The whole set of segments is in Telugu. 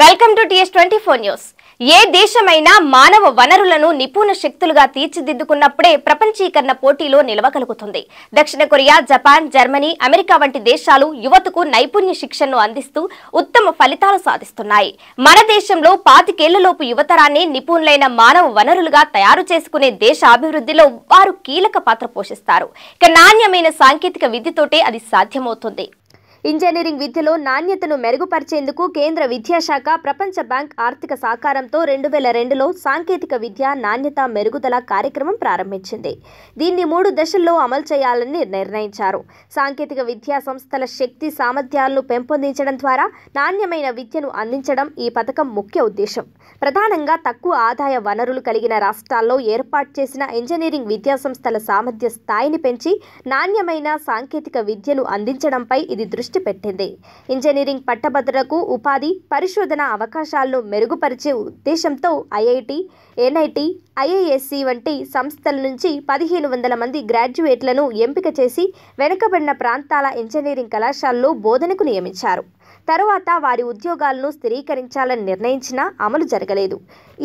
welcome to TS twenty four news ఏ దేశమైనా మానవ వనరులను నిపుణ శక్తులుగా తీర్చిదిద్దుకున్నప్పుడే ప్రపంచీకరణ పోటీలో నిలవగలుగుతుంది దక్షిణ కొరియా జపాన్ జర్మనీ అమెరికా వంటి దేశాలు యువతకు నైపుణ్య శిక్షణను అందిస్తూ ఉత్తమ ఫలితాలు సాధిస్తున్నాయి మన దేశంలో పాతికేళ్లలోపు యువతరాన్ని నిపుణులైన మానవ వనరులుగా తయారు చేసుకునే దేశ అభివృద్ధిలో వారు కీలక పాత్ర పోషిస్తారు ఇక నాణ్యమైన సాంకేతిక విద్యతోటే అది సాధ్యమవుతుంది ఇంజనీరింగ్ విద్యలో నాణ్యతను మెరుగుపరిచేందుకు కేంద్ర విద్యాశాఖ ప్రపంచ బ్యాంక్ ఆర్థిక సహకారంతో రెండు వేల రెండులో సాంకేతిక విద్య నాణ్యత మెరుగుదల కార్యక్రమం ప్రారంభించింది దీన్ని మూడు దశల్లో అమలు చేయాలని నిర్ణయించారు సాంకేతిక విద్యా సంస్థల శక్తి సామర్థ్యాలను పెంపొందించడం ద్వారా నాణ్యమైన విద్యను అందించడం ఈ పథకం ముఖ్య ఉద్దేశం ప్రధానంగా తక్కువ ఆదాయ వనరులు కలిగిన రాష్ట్రాల్లో ఏర్పాటు చేసిన ఇంజనీరింగ్ విద్యా సంస్థల సామర్థ్య స్థాయిని పెంచి నాణ్యమైన సాంకేతిక విద్యను అందించడంపై ఇది దృష్టి దృష్టి పెట్టింది ఇంజనీరింగ్ పట్టభద్రులకు ఉపాధి పరిశోధన అవకాశాలను మెరుగుపరిచే ఉద్దేశంతో ఐఐటి ఎన్ఐటి ఐఐఎస్సి వంటి సంస్థల నుంచి పదిహేను వందల మంది గ్రాడ్యుయేట్లను ఎంపిక చేసి వెనుకబడిన ప్రాంతాల ఇంజనీరింగ్ కళాశాలలో బోధనకు నియమించారు తరువాత వారి ఉద్యోగాలను స్థిరీకరించాలని నిర్ణయించిన అమలు జరగలేదు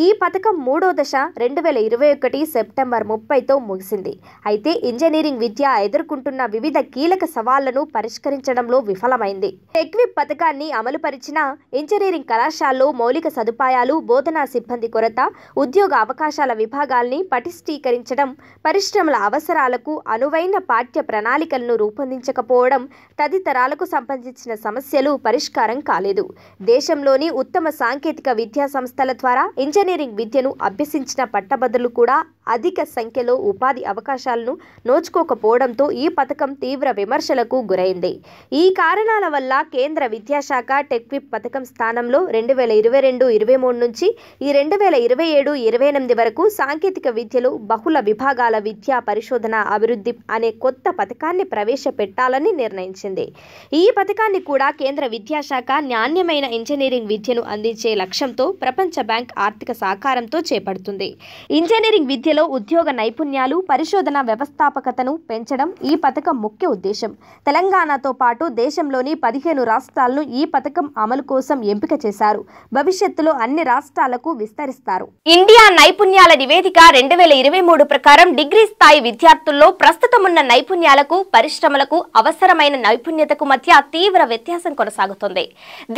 ఈ పథకం మూడో దశ రెండు వేల ఇరవై ఒకటి సెప్టెంబర్ ముప్పైతో ముగిసింది అయితే ఇంజనీరింగ్ విద్య ఎదుర్కొంటున్న వివిధ కీలక సవాళ్లను పరిష్కరించడంలో విఫలమైంది టెక్విప్ పథకాన్ని అమలుపరిచిన ఇంజనీరింగ్ కళాశాలలో మౌలిక సదుపాయాలు బోధనా సిబ్బంది కొరత ఉద్యోగ అవకాశాల విభాగాల్ని పటిష్టీకరించడం పరిశ్రమల అవసరాలకు అనువైన పాఠ్య ప్రణాళికలను రూపొందించకపోవడం తదితరాలకు సంబంధించిన సమస్యలు పరిష్కారం కాలేదు దేశంలోని ఉత్తమ సాంకేతిక విద్యా సంస్థల ద్వారా ఇంజనీరింగ్ విద్యను అభ్యసించిన పట్టభద్రులు కూడా అధిక సంఖ్యలో ఉపాధి అవకాశాలను నోచుకోకపోవడంతో ఈ పథకం తీవ్ర విమర్శలకు గురైంది ఈ కారణాల వల్ల కేంద్ర విద్యాశాఖ టెక్విప్ పథకం స్థానంలో రెండు వేల ఇరవై రెండు ఇరవై మూడు నుంచి ఈ రెండు వేల ఇరవై ఏడు ఇరవై ఎనిమిది వరకు సాంకేతిక విద్యలో బహుళ విభాగాల విద్యా పరిశోధన అభివృద్ధి అనే కొత్త పథకాన్ని ప్రవేశపెట్టాలని నిర్ణయించింది ఈ పథకాన్ని కూడా కేంద్ర విద్యాశాఖ నాణ్యమైన ఇంజనీరింగ్ విద్యను అందించే లక్ష్యంతో ప్రపంచ బ్యాంక్ ఆర్థిక సహకారంతో చేపడుతుంది ఇంజనీరింగ్ విద్యలో యువతలో ఉద్యోగ నైపుణ్యాలు పరిశోధన వ్యవస్థాపకతను పెంచడం ఈ పథకం ముఖ్య ఉద్దేశం తెలంగాణతో పాటు దేశంలోని పదిహేను రాష్ట్రాలను ఈ పథకం అమలు కోసం ఎంపిక చేశారు భవిష్యత్తులో అన్ని రాష్ట్రాలకు విస్తరిస్తారు ఇండియా నైపుణ్యాల నివేదిక రెండు వేల ఇరవై మూడు ప్రకారం డిగ్రీ స్థాయి విద్యార్థుల్లో ప్రస్తుతమున్న నైపుణ్యాలకు పరిశ్రమలకు అవసరమైన నైపుణ్యతకు మధ్య తీవ్ర వ్యత్యాసం కొనసాగుతుంది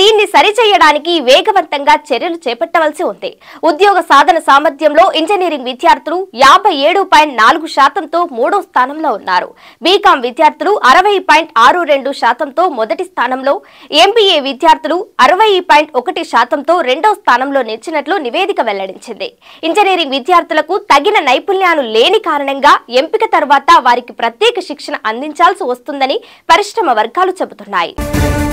దీన్ని సరిచేయడానికి వేగవంతంగా చర్యలు చేపట్టవలసి ఉంది ఉద్యోగ సాధన సామర్థ్యంలో ఇంజనీరింగ్ విద్యార్థులు యాభై ఏడు పాయింట్ నాలుగు శాతంతో మూడో స్థానంలో ఉన్నారు బీకాం విద్యార్థులు అరవై పాయింట్ ఆరు రెండు శాతంతో మొదటి స్థానంలో ఎంబీఏ విద్యార్థులు అరవై పాయింట్ ఒకటి శాతంతో రెండో స్థానంలో నిలిచినట్లు నివేదిక వెల్లడించింది ఇంజనీరింగ్ విద్యార్థులకు తగిన నైపుణ్యాలు లేని కారణంగా ఎంపిక తర్వాత వారికి ప్రత్యేక శిక్షణ అందించాల్సి వస్తుందని పరిశ్రమ వర్గాలు చెబుతున్నాయి